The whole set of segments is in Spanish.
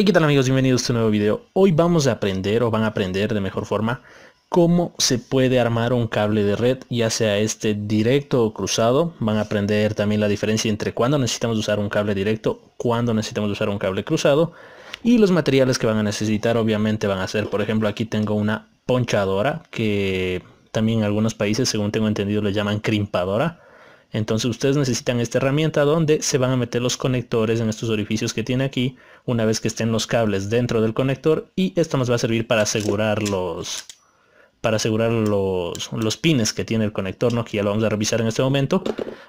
Hey, ¿qué tal amigos? Bienvenidos a este nuevo video. Hoy vamos a aprender o van a aprender de mejor forma cómo se puede armar un cable de red, ya sea este directo o cruzado. Van a aprender también la diferencia entre cuándo necesitamos usar un cable directo, cuándo necesitamos usar un cable cruzado. Y los materiales que van a necesitar obviamente van a ser, por ejemplo, aquí tengo una ponchadora que también en algunos países, según tengo entendido, le llaman crimpadora. Entonces ustedes necesitan esta herramienta donde se van a meter los conectores en estos orificios que tiene aquí una vez que estén los cables dentro del conector y esto nos va a servir para asegurar los para asegurar los, pines que tiene el conector, ¿no? que ya lo vamos a revisar en este momento.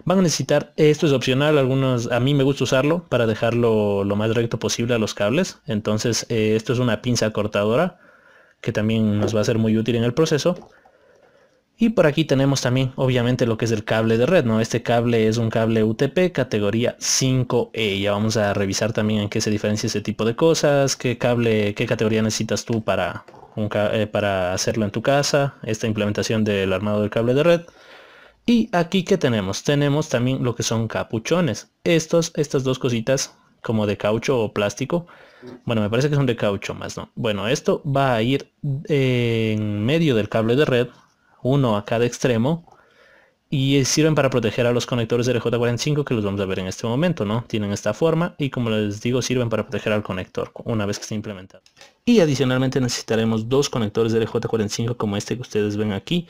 Van a necesitar, esto es opcional, algunos, a mí me gusta usarlo para dejarlo lo más recto posible a los cables. Entonces eh, esto es una pinza cortadora que también nos va a ser muy útil en el proceso. Y por aquí tenemos también, obviamente, lo que es el cable de red, ¿no? Este cable es un cable UTP categoría 5E. Ya vamos a revisar también en qué se diferencia ese tipo de cosas, qué cable, qué categoría necesitas tú para, eh, para hacerlo en tu casa, esta implementación del armado del cable de red. Y aquí qué tenemos, tenemos también lo que son capuchones. Estos, estas dos cositas como de caucho o plástico. Bueno, me parece que son de caucho más, ¿no? Bueno, esto va a ir eh, en medio del cable de red uno a cada extremo y eh, sirven para proteger a los conectores de RJ45 que los vamos a ver en este momento, ¿no? Tienen esta forma y como les digo sirven para proteger al conector una vez que esté implementado. Y adicionalmente necesitaremos dos conectores de RJ45 como este que ustedes ven aquí,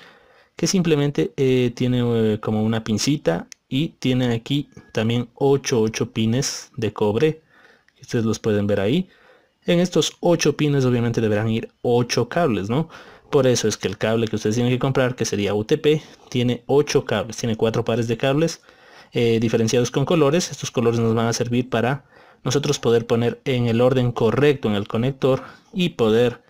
que simplemente eh, tiene eh, como una pincita y tiene aquí también 8, 8 pines de cobre, ustedes los pueden ver ahí. En estos 8 pines obviamente deberán ir 8 cables, ¿no? Por eso es que el cable que ustedes tienen que comprar, que sería UTP, tiene 8 cables, tiene 4 pares de cables eh, diferenciados con colores. Estos colores nos van a servir para nosotros poder poner en el orden correcto en el conector y poder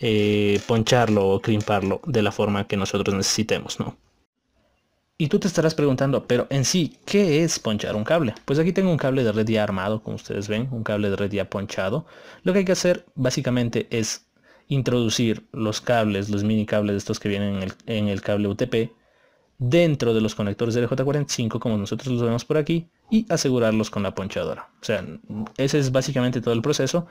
eh, poncharlo o crimparlo de la forma que nosotros necesitemos. ¿no? Y tú te estarás preguntando, pero en sí, ¿qué es ponchar un cable? Pues aquí tengo un cable de red ya armado, como ustedes ven, un cable de red ya ponchado. Lo que hay que hacer básicamente es introducir los cables, los mini cables de estos que vienen en el, en el cable UTP, dentro de los conectores de J45 como nosotros los vemos por aquí y asegurarlos con la ponchadora. O sea, ese es básicamente todo el proceso,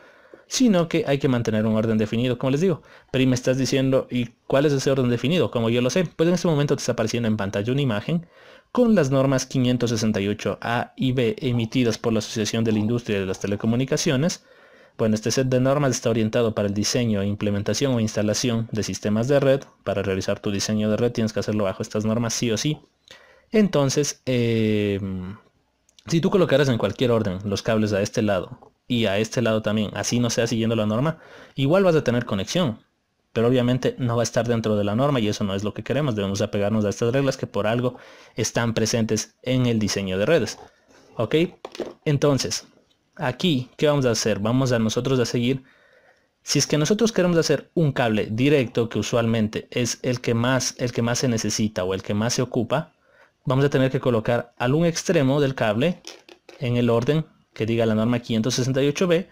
sino que hay que mantener un orden definido, como les digo. Pero y me estás diciendo, ¿y cuál es ese orden definido? Como yo lo sé, pues en este momento te está apareciendo en pantalla una imagen con las normas 568A y B emitidas por la Asociación de la Industria de las Telecomunicaciones, bueno, este set de normas está orientado para el diseño, implementación o instalación de sistemas de red. Para realizar tu diseño de red tienes que hacerlo bajo estas normas sí o sí. Entonces, em, si tú colocaras en cualquier orden los cables a este lado y a este lado también, así no sea siguiendo la norma, igual vas a tener conexión. Pero obviamente no va a estar dentro de la norma y eso no es lo que queremos. Debemos apegarnos a estas reglas que por algo están presentes en el diseño de redes. ¿Ok? Entonces, aquí, ¿qué vamos a hacer? Vamos a nosotros a seguir. Si es que nosotros queremos hacer un cable directo, que usualmente es el que más, el que más se necesita o el que más se ocupa, vamos a tener que colocar al un extremo del cable en el orden que diga la norma 568B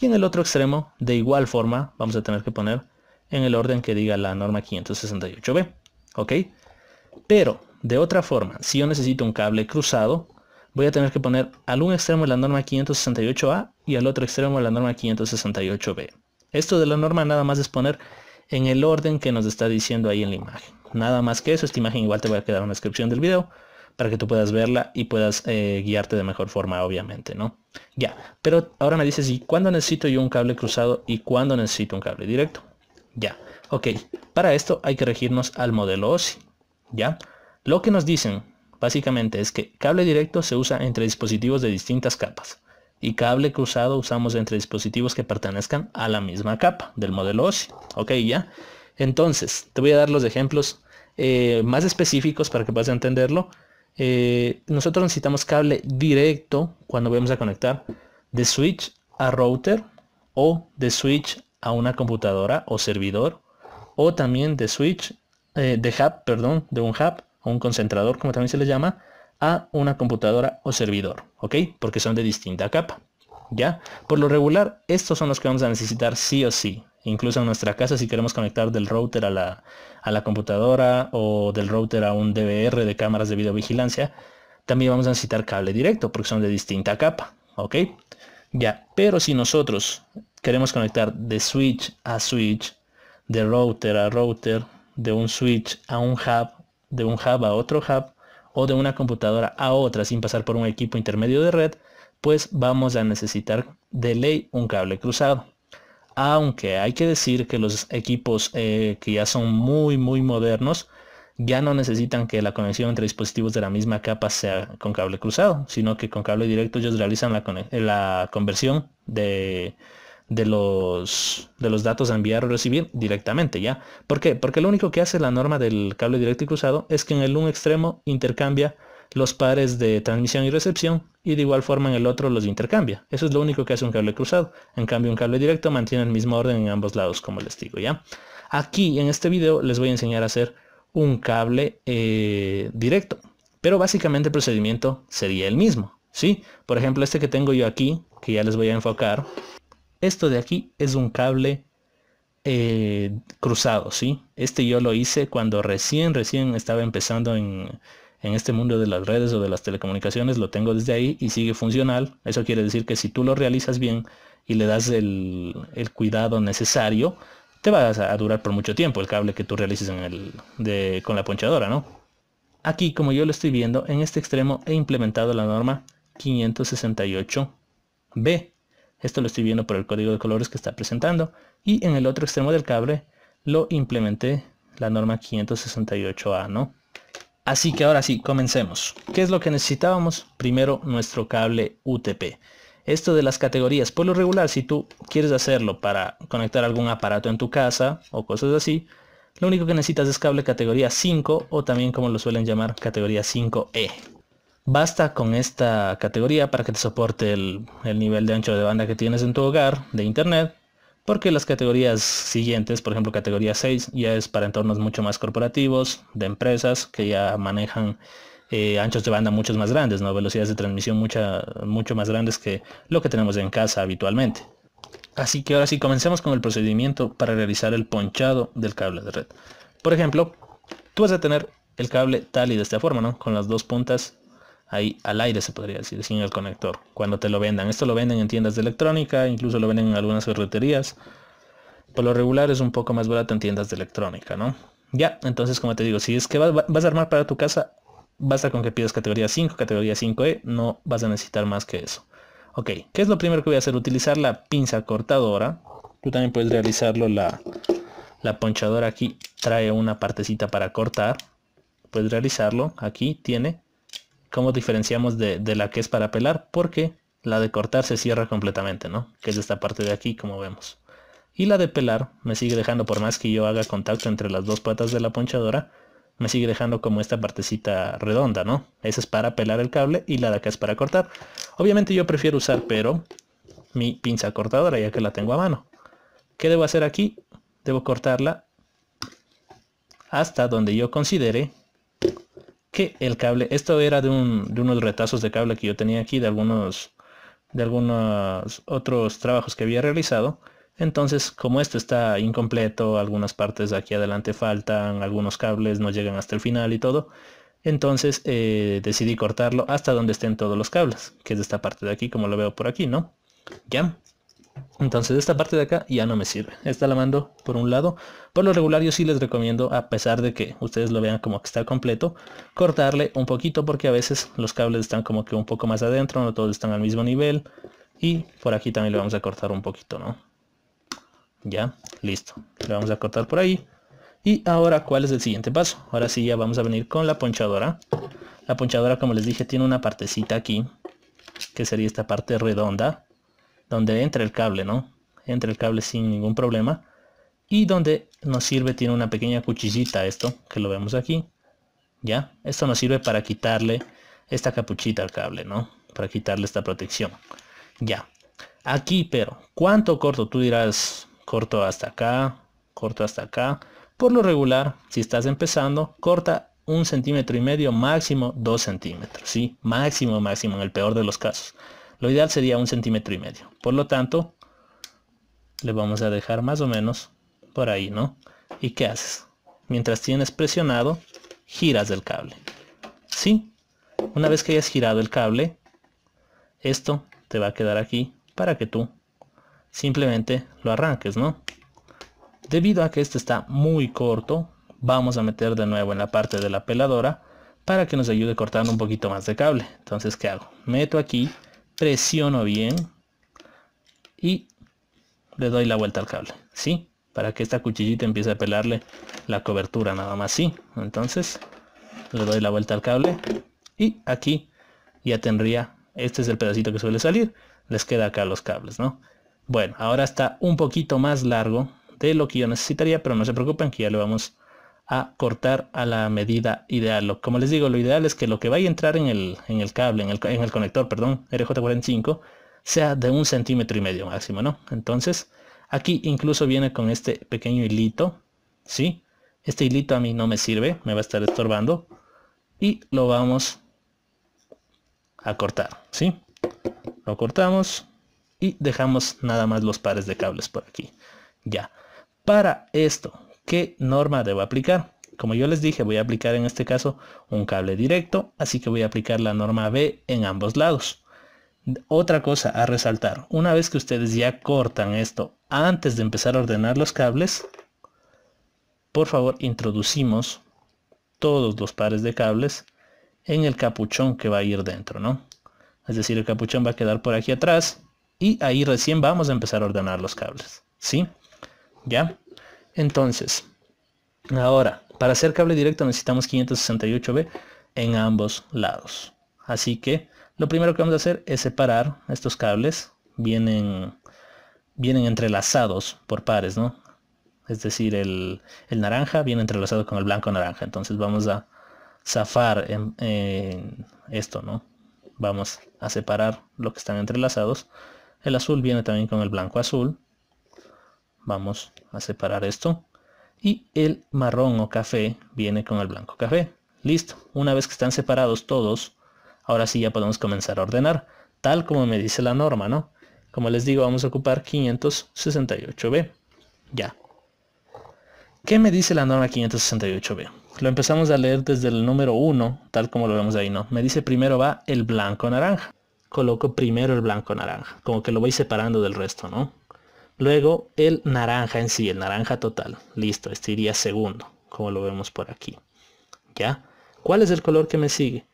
y en el otro extremo de igual forma vamos a tener que poner en el orden que diga la norma 568B. ¿Ok? Pero de otra forma, si yo necesito un cable cruzado, voy a tener que poner al un extremo la norma 568A y al otro extremo la norma 568B. Esto de la norma nada más es poner en el orden que nos está diciendo ahí en la imagen. Nada más que eso, esta imagen igual te voy a quedar en la descripción del video para que tú puedas verla y puedas eh, guiarte de mejor forma, obviamente, ¿no? Ya, pero ahora me dices, ¿y cuándo necesito yo un cable cruzado y cuándo necesito un cable directo? Ya, ok, para esto hay que regirnos al modelo OSI, ¿ya? Lo que nos dicen Básicamente es que cable directo se usa entre dispositivos de distintas capas y cable cruzado usamos entre dispositivos que pertenezcan a la misma capa del modelo OSI. Ok, ya. Entonces, te voy a dar los ejemplos eh, más específicos para que puedas entenderlo. Eh, nosotros necesitamos cable directo cuando vamos a conectar de switch a router o de switch a una computadora o servidor o también de switch eh, de hub, perdón, de un hub un concentrador, como también se le llama, a una computadora o servidor, ¿ok? Porque son de distinta capa, ¿ya? Por lo regular, estos son los que vamos a necesitar sí o sí, incluso en nuestra casa si queremos conectar del router a la, a la computadora o del router a un DVR de cámaras de videovigilancia, también vamos a necesitar cable directo porque son de distinta capa, ¿ok? Ya, pero si nosotros queremos conectar de switch a switch, de router a router, de un switch a un hub, de un hub a otro hub o de una computadora a otra sin pasar por un equipo intermedio de red, pues vamos a necesitar de ley un cable cruzado. Aunque hay que decir que los equipos eh, que ya son muy muy modernos ya no necesitan que la conexión entre dispositivos de la misma capa sea con cable cruzado, sino que con cable directo ellos realizan la, la conversión de, de los, de los datos a enviar o recibir directamente, ¿ya? ¿Por qué? Porque lo único que hace la norma del cable directo y cruzado es que en el un extremo intercambia los pares de transmisión y recepción y de igual forma en el otro los intercambia. Eso es lo único que hace un cable cruzado. En cambio un cable directo mantiene el mismo orden en ambos lados como les digo ya. Aquí en este video les voy a enseñar a hacer un cable eh, directo. Pero básicamente el procedimiento sería el mismo. ¿sí? Por ejemplo este que tengo yo aquí que ya les voy a enfocar esto de aquí es un cable eh, cruzado, ¿sí? Este yo lo hice cuando recién, recién estaba empezando en, este mundo de las redes o de las telecomunicaciones, lo tengo desde ahí y sigue funcional. Eso quiere decir que si tú lo realizas bien y le das el, cuidado necesario, te vas a durar por mucho tiempo el cable que tú realices con la ponchadora, ¿no? Aquí, como yo lo estoy viendo, en este extremo he implementado la norma 568B. Esto lo estoy viendo por el código de colores que está presentando. Y en el otro extremo del cable lo implementé la norma 568A, ¿no? Así que ahora sí, comencemos. ¿Qué es lo que necesitábamos? Primero, nuestro cable UTP. Esto de las categorías, por lo regular, si tú quieres hacerlo para conectar algún aparato en tu casa o cosas así, lo único que necesitas es cable categoría 5 o también como lo suelen llamar categoría 5E. Basta con esta categoría para que te soporte el, nivel de ancho de banda que tienes en tu hogar de internet, porque las categorías siguientes, por ejemplo categoría 6, ya es para entornos mucho más corporativos, de empresas que ya manejan eh, anchos de banda muchos más grandes, ¿no? velocidades de transmisión mucho más grandes que lo que tenemos en casa habitualmente. Así que ahora sí, comencemos con el procedimiento para realizar el ponchado del cable de red. Por ejemplo, tú vas a tener el cable tal y de esta forma, ¿no? con las dos puntas ahí al aire se podría decir, sin el conector, cuando te lo vendan. Esto lo venden en tiendas de electrónica, incluso lo venden en algunas ferreterías. Por lo regular es un poco más barato en tiendas de electrónica, ¿no? Ya, entonces como te digo, si es que vas, a armar para tu casa, basta con que pidas categoría 5, categoría 5E, no vas a necesitar más que eso. Ok, ¿qué es lo primero que voy a hacer? Utilizar la pinza cortadora. Tú también puedes realizarlo, la, la ponchadora aquí trae una partecita para cortar. Puedes realizarlo, aquí tiene, cómo diferenciamos de, la que es para pelar, porque la de cortar se cierra completamente, ¿no? Que es esta parte de aquí, como vemos. Y la de pelar me sigue dejando, por más que yo haga contacto entre las dos patas de la ponchadora, me sigue dejando como esta partecita redonda, ¿no? Esa es para pelar el cable y la de acá es para cortar. Obviamente yo prefiero usar, pero mi pinza cortadora, ya que la tengo a mano. ¿Qué debo hacer aquí? Debo cortarla hasta donde yo considere que el cable, esto era de, de unos retazos de cable que yo tenía aquí, de algunos, de algunos otros trabajos que había realizado. Entonces, como esto está incompleto, algunas partes de aquí adelante faltan, algunos cables no llegan hasta el final y todo, entonces eh, decidí cortarlo hasta donde estén todos los cables, que es de esta parte de aquí, como lo veo por aquí, ¿no? Ya. Entonces esta parte de acá ya no me sirve. Esta la mando por un lado. Por lo regular yo sí les recomiendo, a pesar de que ustedes lo vean como que está completo, cortarle un poquito porque a veces los cables están como que un poco más adentro, no todos están al mismo nivel. Y por aquí también le vamos a cortar un poquito, ¿no? Ya, listo. Le vamos a cortar por ahí. Y ahora, ¿cuál es el siguiente paso? Ahora sí ya vamos a venir con la ponchadora. La ponchadora, como les dije, tiene una partecita aquí, que sería esta parte redonda donde entra el cable, ¿no? Entra el cable sin ningún problema. Y donde nos sirve, tiene una pequeña cuchillita esto, que lo vemos aquí. ¿Ya? Esto nos sirve para quitarle esta capuchita al cable, ¿no? Para quitarle esta protección. Ya. Aquí, pero, ¿cuánto corto? Tú dirás, corto hasta acá, corto hasta acá. Por lo regular, si estás empezando, corta un centímetro y medio, máximo dos centímetros, ¿sí? Máximo, máximo, en el peor de los casos. Lo ideal sería un centímetro y medio. Por lo tanto, le vamos a dejar más o menos por ahí, ¿no? ¿Y qué haces? Mientras tienes presionado, giras el cable. ¿Sí? Una vez que hayas girado el cable, esto te va a quedar aquí para que tú simplemente lo arranques, ¿no? Debido a que este está muy corto, vamos a meter de nuevo en la parte de la peladora para que nos ayude cortando un poquito más de cable. Entonces, ¿qué hago? Meto aquí presiono bien y le doy la vuelta al cable, ¿sí? Para que esta cuchillita empiece a pelarle la cobertura nada más, ¿sí? Entonces le doy la vuelta al cable y aquí ya tendría, este es el pedacito que suele salir, les queda acá los cables, ¿no? Bueno, ahora está un poquito más largo de lo que yo necesitaría, pero no se preocupen que ya le vamos a cortar a la medida ideal. Como les digo, lo ideal es que lo que vaya a entrar en el, en el cable, en el, en el conector, perdón, RJ45, sea de un centímetro y medio máximo, ¿no? Entonces, aquí incluso viene con este pequeño hilito, ¿sí? Este hilito a mí no me sirve, me va a estar estorbando. Y lo vamos a cortar, ¿sí? Lo cortamos y dejamos nada más los pares de cables por aquí. Ya. Para esto, qué norma debo aplicar. Como yo les dije, voy a aplicar en este caso un cable directo, así que voy a aplicar la norma B en ambos lados. Otra cosa a resaltar, una vez que ustedes ya cortan esto antes de empezar a ordenar los cables, por favor introducimos todos los pares de cables en el capuchón que va a ir dentro, ¿no? Es decir, el capuchón va a quedar por aquí atrás y ahí recién vamos a empezar a ordenar los cables, ¿sí? ¿Ya? Entonces, ahora, para hacer cable directo necesitamos 568B en ambos lados. Así que lo primero que vamos a hacer es separar estos cables. Vienen, vienen entrelazados por pares, ¿no? Es decir, el, naranja viene entrelazado con el blanco naranja. Entonces vamos a zafar en esto, ¿no? Vamos a separar lo que están entrelazados. El azul viene también con el blanco azul vamos a separar esto y el marrón o café viene con el blanco café listo una vez que están separados todos ahora sí ya podemos comenzar a ordenar tal como me dice la norma no como les digo vamos a ocupar 568b ya ¿Qué me dice la norma 568b? Lo empezamos a leer desde el número 1, tal como lo vemos ahí, ¿no? Me dice primero va el blanco naranja. Coloco primero el blanco naranja, como que lo voy separando del resto, ¿no? Luego el naranja en sí, el naranja total. Listo, este iría segundo, como lo vemos por aquí. ¿Ya? ¿Cuál es el color que me sigue?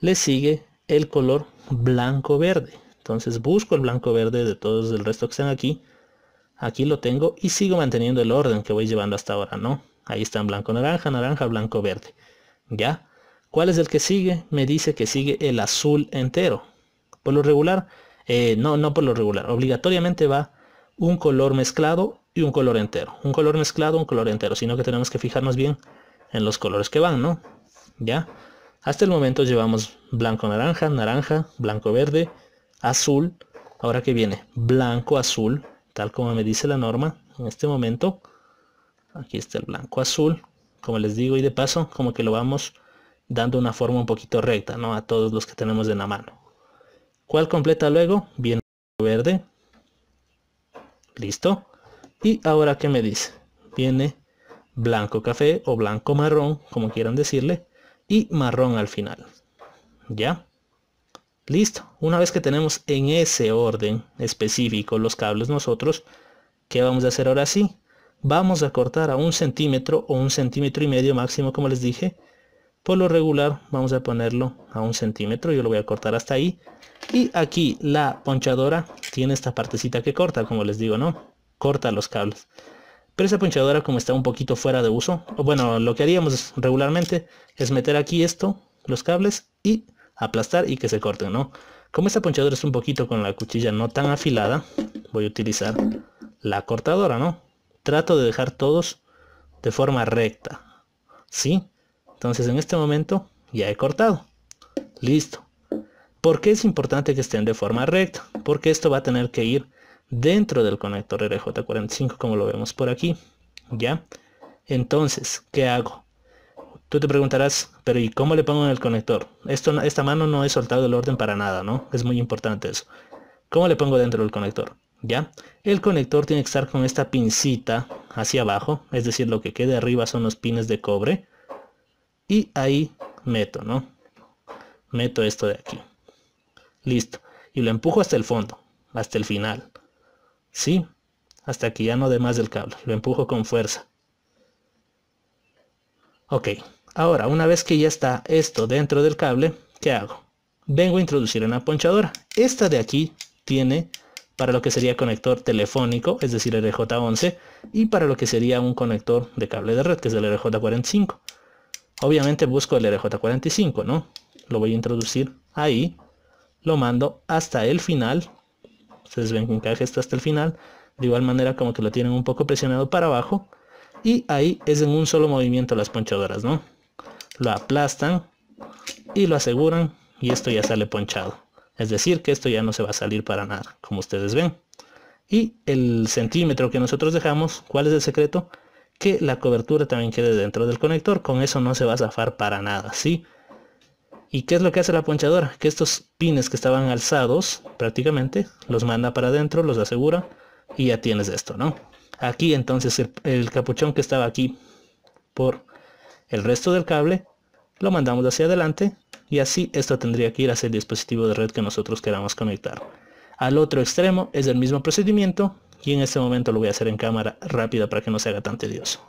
Le sigue el color blanco-verde. Entonces busco el blanco-verde de todos el resto que están aquí. Aquí lo tengo y sigo manteniendo el orden que voy llevando hasta ahora, ¿no? Ahí están blanco-naranja, naranja, blanco-verde. ¿Ya? ¿Cuál es el que sigue? Me dice que sigue el azul entero. Por lo regular, eh, no, no por lo regular, obligatoriamente va un color mezclado y un color entero. Un color mezclado, un color entero, sino que tenemos que fijarnos bien en los colores que van, ¿no? Ya. Hasta el momento llevamos blanco naranja, naranja, blanco verde, azul. Ahora que viene blanco azul, tal como me dice la norma en este momento. Aquí está el blanco azul, como les digo, y de paso como que lo vamos dando una forma un poquito recta, ¿no? A todos los que tenemos en la mano. ¿Cuál completa luego? Viene verde, listo y ahora qué me dice viene blanco café o blanco marrón como quieran decirle y marrón al final ya listo una vez que tenemos en ese orden específico los cables nosotros ¿qué vamos a hacer ahora sí? Vamos a cortar a un centímetro o un centímetro y medio máximo, como les dije, por lo regular vamos a ponerlo a un centímetro yo lo voy a cortar hasta ahí y aquí la ponchadora tiene esta partecita que corta como les digo no corta los cables pero esa ponchadora como está un poquito fuera de uso o bueno lo que haríamos regularmente es meter aquí esto los cables y aplastar y que se corten no como esta ponchadora es un poquito con la cuchilla no tan afilada voy a utilizar la cortadora no trato de dejar todos de forma recta sí entonces en este momento ya he cortado. Listo. ¿Por qué es importante que estén de forma recta? Porque esto va a tener que ir dentro del conector RJ45 como lo vemos por aquí. ¿Ya? Entonces, ¿qué hago? Tú te preguntarás, pero ¿y cómo le pongo en el conector? esta mano no he soltado el orden para nada, ¿no? Es muy importante eso. ¿Cómo le pongo dentro del conector? ¿Ya? El conector tiene que estar con esta pincita hacia abajo, es decir, lo que quede arriba son los pines de cobre y ahí meto, ¿no? Meto esto de aquí. Listo. Y lo empujo hasta el fondo, hasta el final. ¿Sí? Hasta aquí, ya no de más del cable. Lo empujo con fuerza. Ok. Ahora, una vez que ya está esto dentro del cable, ¿qué hago? Vengo a introducir una ponchadora. Esta de aquí tiene para lo que sería conector telefónico, es decir, RJ11, y para lo que sería un conector de cable de red, que es el RJ45. Obviamente busco el RJ45, ¿no? Lo voy a introducir ahí. Lo mando hasta el final. Ustedes ven que encaje esto hasta el final. De igual manera como que lo tienen un poco presionado para abajo. Y ahí es en un solo movimiento las ponchadoras, ¿no? Lo aplastan y lo aseguran y esto ya sale ponchado. Es decir que esto ya no se va a salir para nada, como ustedes ven. Y el centímetro que nosotros dejamos, ¿cuál es el secreto? que la cobertura también quede dentro del conector. Con eso no se va a zafar para nada, ¿sí? ¿Y qué es lo que hace la ponchadora? Que estos pines que estaban alzados prácticamente los manda para adentro, los asegura y ya tienes esto, ¿no? Aquí entonces el, el capuchón que estaba aquí por el resto del cable lo mandamos hacia adelante y así esto tendría que ir hacia el dispositivo de red que nosotros queramos conectar. Al otro extremo es el mismo procedimiento, y en este momento lo voy a hacer en cámara rápida para que no se haga tan tedioso.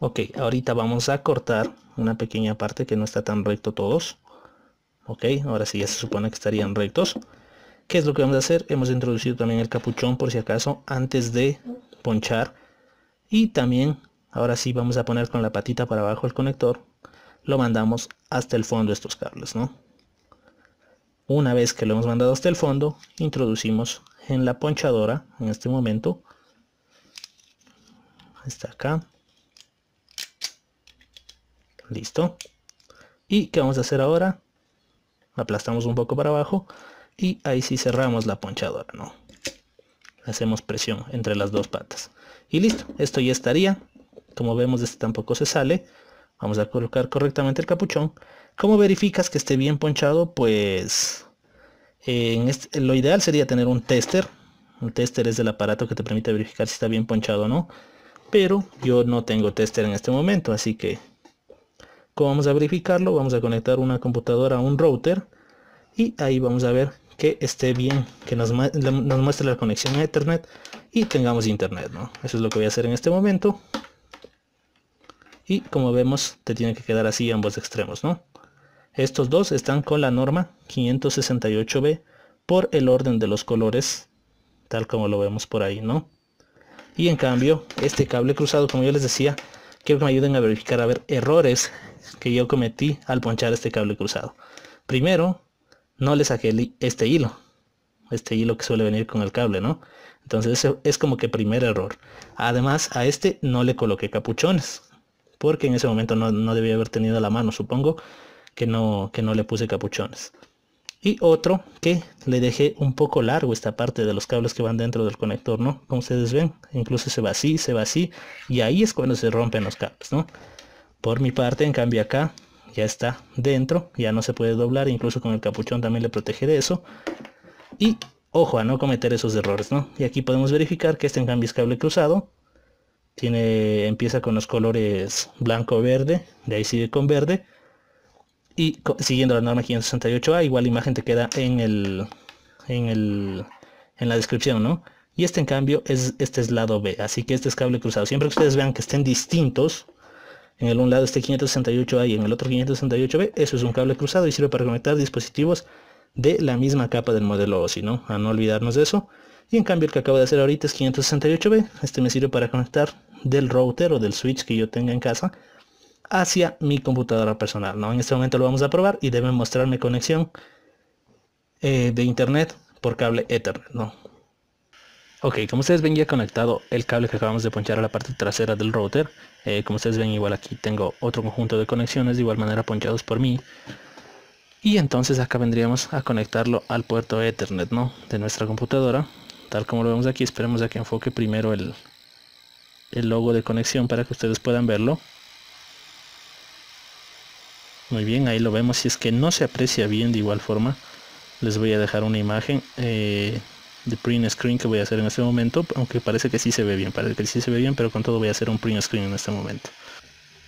Ok, ahorita vamos a cortar una pequeña parte que no está tan recto todos ok ahora sí ya se supone que estarían rectos ¿Qué es lo que vamos a hacer? Hemos introducido también el capuchón por si acaso antes de ponchar. Y también, ahora sí vamos a poner con la patita para abajo el conector. Lo mandamos hasta el fondo estos cables, ¿no? Una vez que lo hemos mandado hasta el fondo, introducimos en la ponchadora, en este momento. Está acá. Listo. ¿Y qué vamos a hacer ahora? aplastamos un poco para abajo y ahí sí cerramos la ponchadora, ¿no? Hacemos presión entre las dos patas. Y listo, esto ya estaría. Como vemos, este tampoco se sale. Vamos a colocar correctamente el capuchón. ¿Cómo verificas que esté bien ponchado? Pues en lo ideal sería tener un tester. Un tester es el aparato que te permite verificar si está bien ponchado o no. Pero yo no tengo tester en este momento, así que vamos a verificarlo? Vamos a conectar una computadora a un router y ahí vamos a ver que esté bien, que nos, nos muestre la conexión a Ethernet y tengamos internet, ¿no? Eso es lo que voy a hacer en este momento. Y como vemos, te tiene que quedar así ambos extremos, ¿no? Estos dos están con la norma 568B por el orden de los colores, tal como lo vemos por ahí, ¿no? Y en cambio, este cable cruzado, como yo les decía, que me ayuden a verificar a ver errores que yo cometí al ponchar este cable cruzado. Primero, no le saqué este hilo, este hilo que suele venir con el cable, ¿no? Entonces ese es como que primer error. Además a este no le coloqué capuchones, porque en ese momento no, no debía haber tenido la mano, supongo que no, que no le puse capuchones y otro que le dejé un poco largo esta parte de los cables que van dentro del conector, ¿no? Como ustedes ven, incluso se va así, se va así y ahí es cuando se rompen los cables, ¿no? Por mi parte, en cambio acá ya está dentro, ya no se puede doblar, incluso con el capuchón también le protege de eso. Y ojo a no cometer esos errores, ¿no? Y aquí podemos verificar que este en cambio es cable cruzado. Tiene, empieza con los colores blanco-verde, de ahí sigue con verde y siguiendo la norma 568A, igual imagen te queda en el en el en la descripción, ¿no? Y este en cambio es este es lado B, así que este es cable cruzado. Siempre que ustedes vean que estén distintos, en el un lado este 568A y en el otro 568B, eso es un cable cruzado y sirve para conectar dispositivos de la misma capa del modelo OSI, ¿no? A no olvidarnos de eso. Y en cambio el que acabo de hacer ahorita es 568B, este me sirve para conectar del router o del switch que yo tenga en casa hacia mi computadora personal. ¿no? En este momento lo vamos a probar y debe mostrarme conexión eh, de internet por cable Ethernet. ¿no? Ok, como ustedes ven ya conectado el cable que acabamos de ponchar a la parte trasera del router. Eh, como ustedes ven igual aquí tengo otro conjunto de conexiones de igual manera ponchados por mí. Y entonces acá vendríamos a conectarlo al puerto Ethernet ¿no? de nuestra computadora. Tal como lo vemos aquí, esperemos a que enfoque primero el, el logo de conexión para que ustedes puedan verlo. Muy bien, ahí lo vemos. Si es que no se aprecia bien de igual forma, les voy a dejar una imagen eh, de print screen que voy a hacer en este momento. Aunque parece que sí se ve bien, parece que sí se ve bien, pero con todo voy a hacer un print screen en este momento.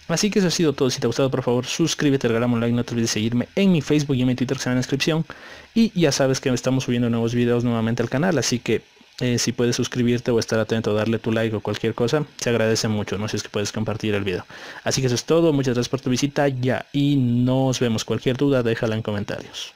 Así que eso ha sido todo. Si te ha gustado, por favor, suscríbete, regálame un like, no te olvides de seguirme en mi Facebook y en mi Twitter que están en la descripción. Y ya sabes que estamos subiendo nuevos videos nuevamente al canal, así que eh, si puedes suscribirte o estar atento, darle tu like o cualquier cosa, se agradece mucho, no sé si es que puedes compartir el video. Así que eso es todo, muchas gracias por tu visita ya y nos vemos. Cualquier duda déjala en comentarios.